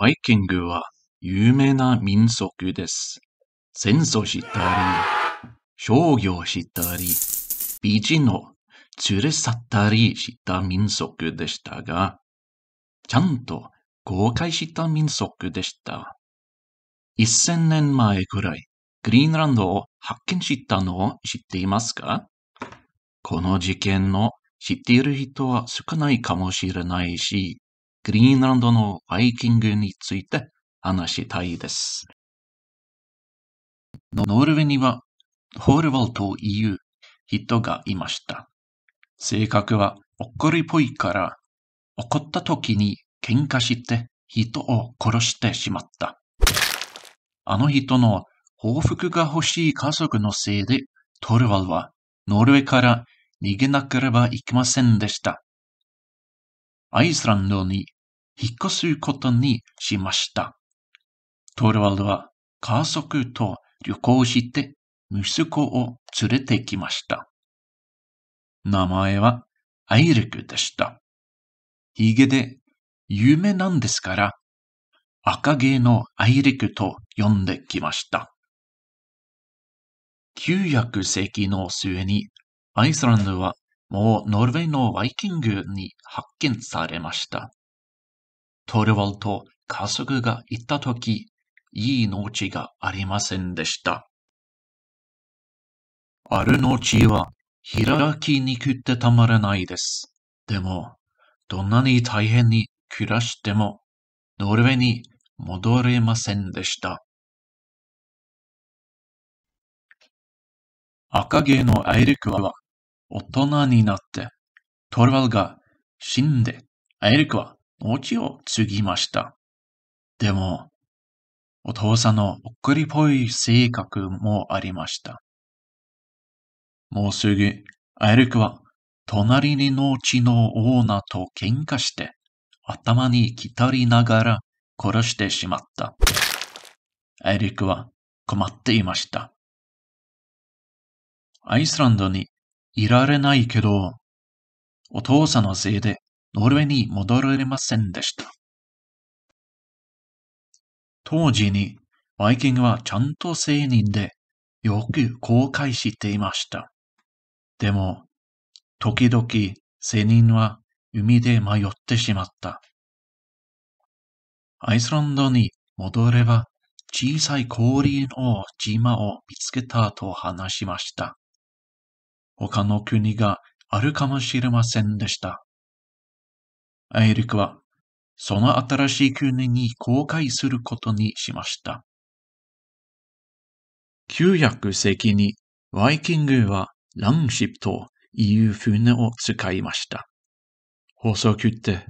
バイキングは有名な民族です。戦争したり、商業したり、美人の連れ去ったりした民族でしたが、ちゃんと公開した民族でした。1000年前くらい、グリーンランドを発見したのを知っていますかこの事件の知っている人は少ないかもしれないし、グリーンランドのバイキングについて話したいです。ノルウェーにはホールワルという人がいました。性格は怒りっぽいから、怒った時に喧嘩して人を殺してしまった。あの人の報復が欲しい家族のせいで、トルワルはノルウェーから逃げなければいけませんでした。アイスランドに引っ越すことにしました。トルワルドは家族と旅行して息子を連れてきました。名前はアイリクでした。ヒゲで有名なんですから、赤毛のアイリクと呼んできました。900世紀の末にアイスランドはもうノルウェーのワイキングに発見されました。トルワルと家族が行ったとき、いい農地がありませんでした。ある農地は開きにくってたまらないです。でも、どんなに大変に暮らしても、ノルウェーに戻れませんでした。赤毛のアイリクは大人になって、トルワルが死んで、アイリクは家を継ぎました。でも、お父さんのおっくりっぽい性格もありました。もうすぐ、アイルクは、隣に農地のオーナーと喧嘩して、頭に来たりながら殺してしまった。アイルクは困っていました。アイスランドにいられないけど、お父さんのせいでノルウェーに戻られませんでした。当時にバイキングはちゃんと聖人でよく後悔していました。でも、時々聖人は海で迷ってしまった。アイスランドに戻れば小さい氷の島を見つけたと話しました。他の国があるかもしれませんでした。エリックは、その新しい国に公開することにしました。900世紀にワイキングはランシップという船を使いました。細くて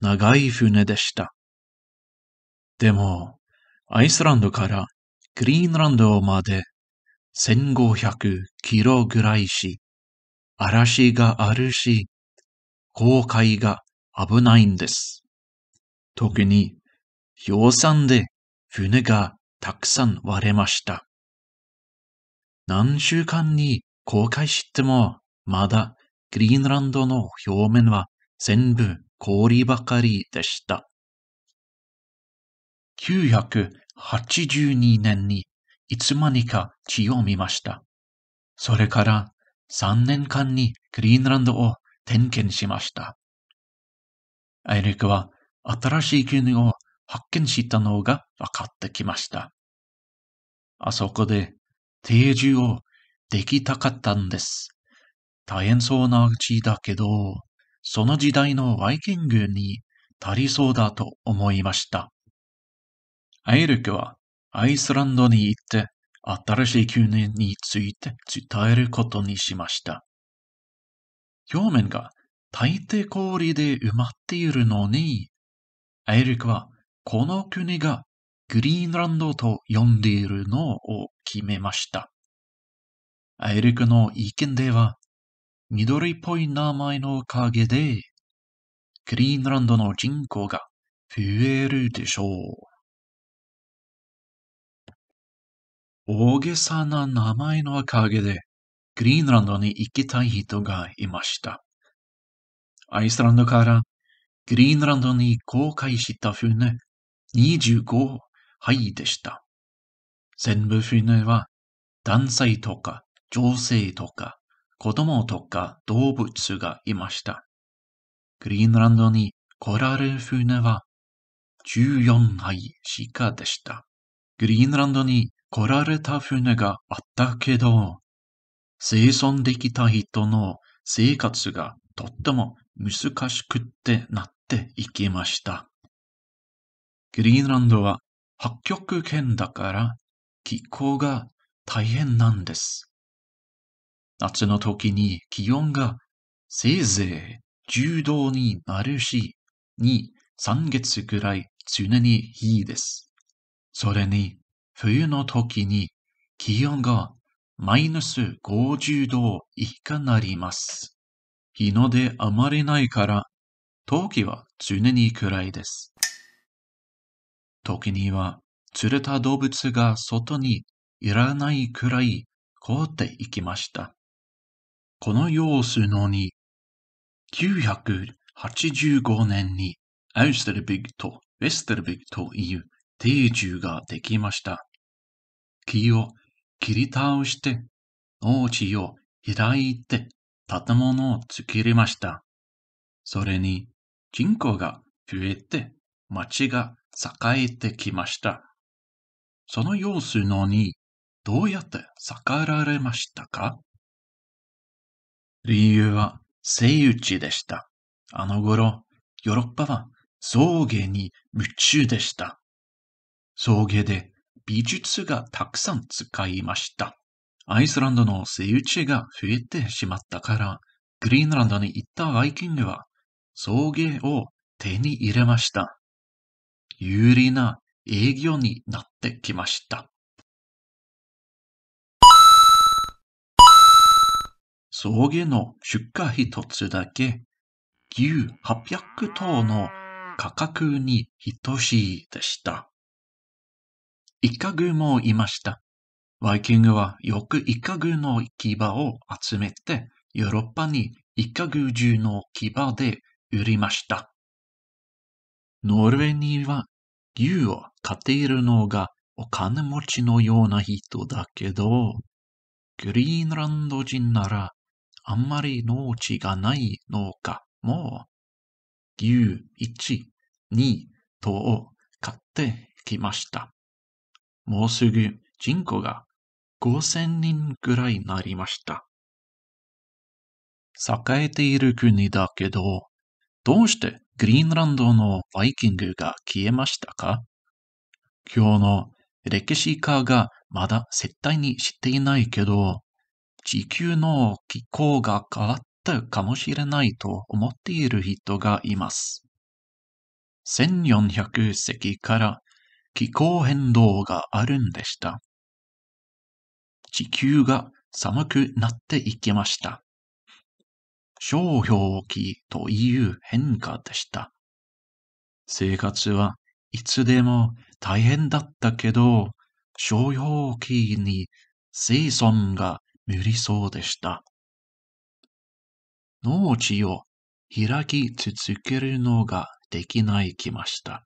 長い船でした。でも、アイスランドからグリーンランドまで1500キロぐらいし、嵐があるし、航海が危ないんです。特に、氷山で船がたくさん割れました。何週間に公開しても、まだグリーンランドの表面は全部氷ばかりでした。982年にいつまにか血を見ました。それから3年間にグリーンランドを点検しました。アリックは新しい乳を発見したのが分かってきました。あそこで定住をできたかったんです。大変そうなちだけど、その時代のワイキングに足りそうだと思いました。アイルクはアイスランドに行って新しい9年について伝えることにしました。表面が大抵氷で埋まっているのに、エリックはこの国がグリーンランドと呼んでいるのを決めました。エリックの意見では、緑っぽい名前のおかげで、グリーンランドの人口が増えるでしょう。大げさな名前のおかげで、グリーンランドに行きたい人がいました。アイスランドからグリーンランドに航海した船25杯でした。全部船は男性とか女性とか子供とか動物がいました。グリーンランドに来られる船は14杯しかでした。グリーンランドに来られた船があったけど、生存できた人の生活がとっても難しくってなっていきました。グリーンランドは北極圏だから気候が大変なんです。夏の時に気温がせいぜい10度になるし、2、3月ぐらい常にいいです。それに、冬の時に気温がマイナス50度以下なります。日の出あまりないから、時は常に暗いです。時には、釣れた動物が外にいらないくらい凍っていきました。この様子のに、985年にアウステルビグとウェステルビグという定住ができました。木を切り倒して、農地を開いて建物を作りました。それに人口が増えて町が栄えてきました。その様子のにどうやって逆られましたか理由は生打ちでした。あの頃、ヨーロッパは草原に夢中でした。草原で美術がたくさん使いました。アイスランドのセイウチが増えてしまったから、グリーンランドに行ったバイキングは、草原を手に入れました。有利な営業になってきました。草原の出荷一つだけ、牛800頭の価格に等しいでした。イカグもいました。バイキングはよくイカグの牙を集めて、ヨーロッパにイカグ中の牙で売りました。ノルウェーには牛を飼っているのがお金持ちのような人だけど、グリーンランド人ならあんまり農地がない農家も牛1、2等を買ってきました。もうすぐ人口が5000人ぐらいなりました。栄えている国だけど、どうしてグリーンランドのバイキングが消えましたか今日の歴史家がまだ絶対に知っていないけど、地球の気候が変わったかもしれないと思っている人がいます。1400世紀から気候変動があるんでした。地球が寒くなっていきました。商標期という変化でした。生活はいつでも大変だったけど、商標期に生存が無理そうでした。農地を開き続けるのができないきました。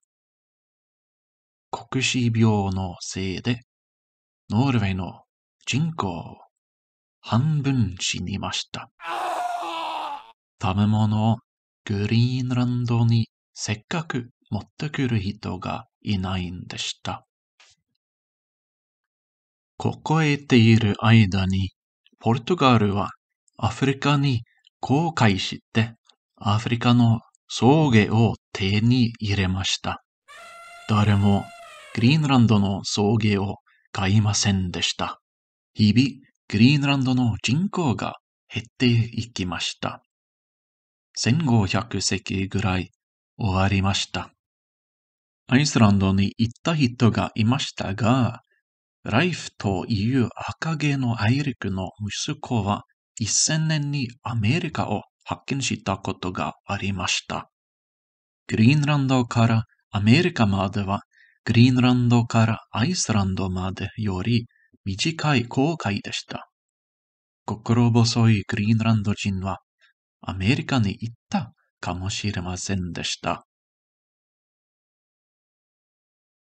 黒死病のせいで、ノルウェーの人口、半分死にました。食べ物をグリーンランドにせっかく持ってくる人がいないんでした。ここへている間に、ポルトガルはアフリカに航海して、アフリカの草原を手に入れました。誰もグリーンランドの草原を買いませんでした。日々、グリーンランドの人口が減っていきました。1500席ぐらい終わりました。アイスランドに行った人がいましたが、ライフという赤毛のアイリクの息子は1000年にアメリカを発見したことがありました。グリーンランドからアメリカまでは、グリーンランドからアイスランドまでより短い航海でした。心細いグリーンランド人はアメリカに行ったかもしれませんでした。